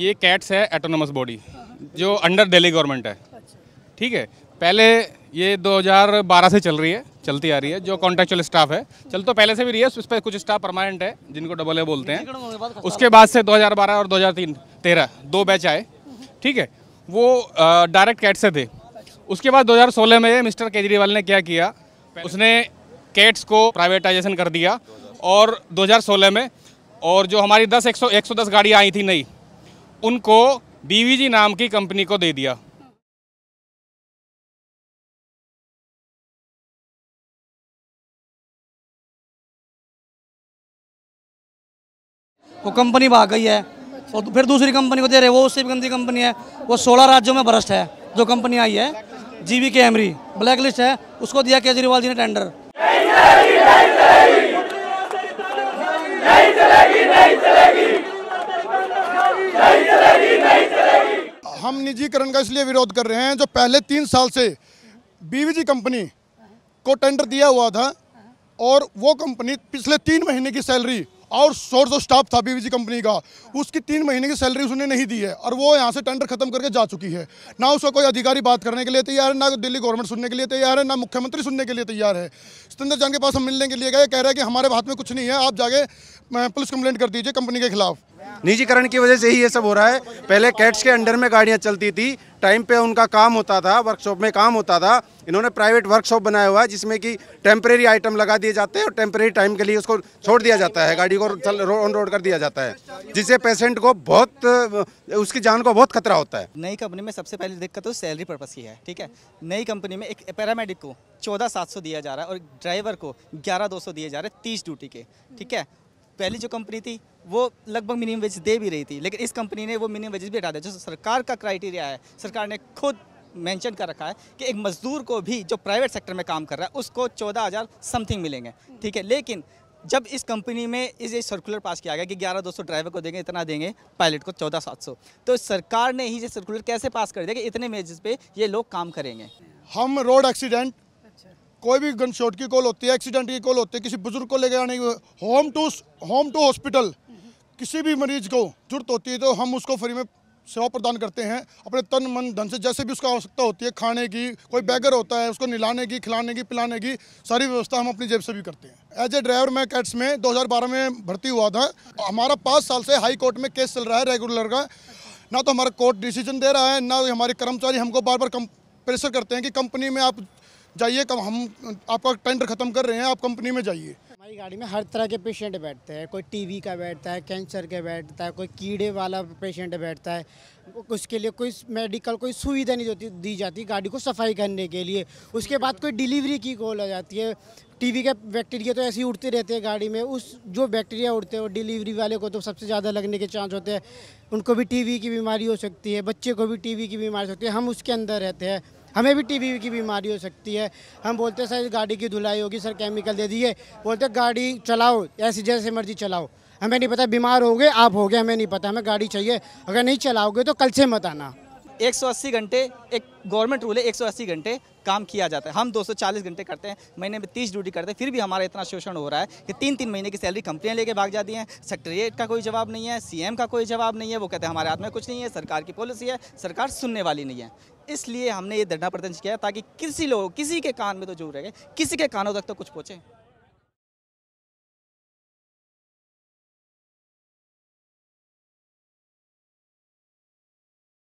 ये कैट्स है autonomous body जो अंडर दिल्ली गवर्नमेंट है ठीक है पहले ये 2012 से चल रही है चलती आ रही है जो कॉन्ट्रेक्चुअल स्टाफ है चल तो पहले से भी रही है उस पर कुछ स्टाफ परमानेंट है जिनको डबल ए बोलते हैं उसके बाद से 2012 और 2013 दो बैच आए ठीक है वो डायरेक्ट कैट से थे उसके बाद 2016 में मिस्टर केजरीवाल ने क्या किया उसने कैट्स को प्राइवेटाइजेशन कर दिया और दो में और जो हमारी 10 110 गाड़ियाँ आई थी नई उनको बीवीजी नाम की कंपनी को दे दिया वो कंपनी भाग गई है और फिर दूसरी कंपनी को दे रहे वो उससे भी गंदी कंपनी है वो सोलह राज्यों में भ्रष्ट है जो कंपनी आई है जीवी के एमरी ब्लैक लिस्ट है उसको दिया केजरीवाल जी ने टेंडर हम निजीकरण का इसलिए विरोध कर रहे हैं जो पहले तीन साल से बीवीजी कंपनी को टेंडर दिया हुआ था और वो कंपनी पिछले तीन महीने की सैलरी और सोर्स जो स्टाफ था बीवीजी कंपनी का उसकी तीन महीने की सैलरी उसने नहीं दी है और वो यहाँ से टेंडर खत्म करके जा चुकी है ना उसका कोई अधिकारी बात करने के लिए तैयार है ना दिल्ली गवर्नमेंट सुनने के लिए तैयार है ना मुख्यमंत्री सुनने के लिए तैयार है सतेंद्र जान के पास हम मिलने के लिए गए कह रहे हैं कि हमारे हाथ में कुछ नहीं है आप जाके पुलिस कंप्लेंट कर दीजिए कंपनी के खिलाफ निजीकरण की वजह से ही ये सब हो रहा है पहले कैट्स के अंडर में गाड़ियाँ चलती थी टाइम पे उनका काम होता था वर्कशॉप में काम होता था इन्होंने प्राइवेट वर्कशॉप बनाया हुआ है जिसमें कि टेम्परेरी आइटम लगा दिए जाते हैं और टेम्परेरी टाइम के लिए उसको छोड़ दिया जाता है गाड़ी को ऑन रोड कर दिया जाता है जिससे पेशेंट को बहुत उसकी जान को बहुत खतरा होता है नई कंपनी में सबसे पहले दिक्कत तो सैलरी पर्पज़ की है ठीक है नई कंपनी में एक पैरामेडिक को चौदह सात सौ दिया जा रहा है और ड्राइवर को ग्यारह दो सौ दिए जा रहे हैं तीस ड्यूटी के ठीक है पहली जो कंपनी थी वो लगभग मिनिमम वेज दे भी रही थी लेकिन इस कंपनी ने वो मिनिमम वेजेस भी हटा दिया जो सरकार का क्राइटेरिया है सरकार ने खुद मेंशन कर रखा है कि एक मजदूर को भी जो प्राइवेट सेक्टर में काम कर रहा है उसको चौदह हज़ार समथिंग मिलेंगे ठीक है लेकिन जब इस कंपनी में इस सर्कुलर पास किया गया कि ग्यारह दो सौ ड्राइवर को देंगे इतना देंगे पायलट को चौदह सात सौ तो सरकार ने ही ये सर्कुलर कैसे पास कर दिया कि इतने मेजेस पे ये लोग काम करेंगे हम रोड एक्सीडेंट कोई भी गनशॉट की कॉल होती है एक्सीडेंट की कॉल होती है किसी बुजुर्ग को लेकर आने की home to home to hospital किसी भी मरीज को जरूरत होती है तो हम उसको फ्री में सेवा प्रदान करते हैं अपने तन मन धन से जैसे भी उसका आवश्यकता होती है खाने की कोई बैगर होता है उसको निलाने की खिलाने की पिलाने की सारी व्यवस्था हम अपनी जेब से भी करते हैं एज ए ड्राइवर मैं कैट्स में 2012 में भर्ती हुआ था हमारा पाँच साल से हाई कोर्ट में केस चल रहा है रेगुलर का ना तो हमारा कोर्ट डिसीजन दे रहा है ना हमारे कर्मचारी हमको बार बार कम प्रेशर करते हैं कि कंपनी में आप जाइए कब हम आपका टेंडर ख़त्म कर रहे हैं आप कंपनी में जाइए हमारी गाड़ी में हर तरह के पेशेंट बैठते हैं कोई टीवी का बैठता है कैंसर का बैठता है कोई कीड़े वाला पेशेंट बैठता है उसके लिए कोई मेडिकल कोई सुविधा नहीं होती दी जाती गाड़ी को सफाई करने के लिए उसके बाद कोई डिलीवरी की कॉल आ जाती है टीवी के बैक्टीरिया तो ऐसे ही उड़ते रहते हैं गाड़ी में उस जो बैक्टीरिया उड़ते हैं वो डिलीवरी वाले को तो सबसे ज़्यादा लगने के चांस होते हैं उनको भी टीवी की बीमारी हो सकती है बच्चे को भी टीवी की बीमारी हो सकती है हम उसके अंदर रहते हैं हमें भी टीवी की बीमारी हो सकती है हम बोलते सर गाड़ी की धुलाई होगी सर केमिकल दे दिए बोलते गाड़ी चलाओ ऐसी जैसे मर्जी चलाओ हमें नहीं पता बीमार हो गए आप हो गए हमें नहीं पता हमें गाड़ी चाहिए अगर नहीं चलाओगे तो कल से मत आना 180 घंटे एक गवर्नमेंट रूल है 180 घंटे काम किया जाता है हम 240 घंटे करते हैं महीने में 30 ड्यूटी करते हैं फिर भी हमारा इतना शोषण हो रहा है कि तीन तीन महीने की सैलरी कंपनियाँ लेके भाग जाती हैं सेक्रेटरीट का कोई जवाब नहीं है सीएम का कोई जवाब नहीं है वो कहते हैं हमारे हाथ में कुछ नहीं है सरकार की पॉलिसी है सरकार सुनने वाली नहीं है इसलिए हमने ये धरना प्रदर्शन किया ताकि किसी लोग किसी के कान में तो जरूर रह किसी के कानों तक तो कुछ पहुँचे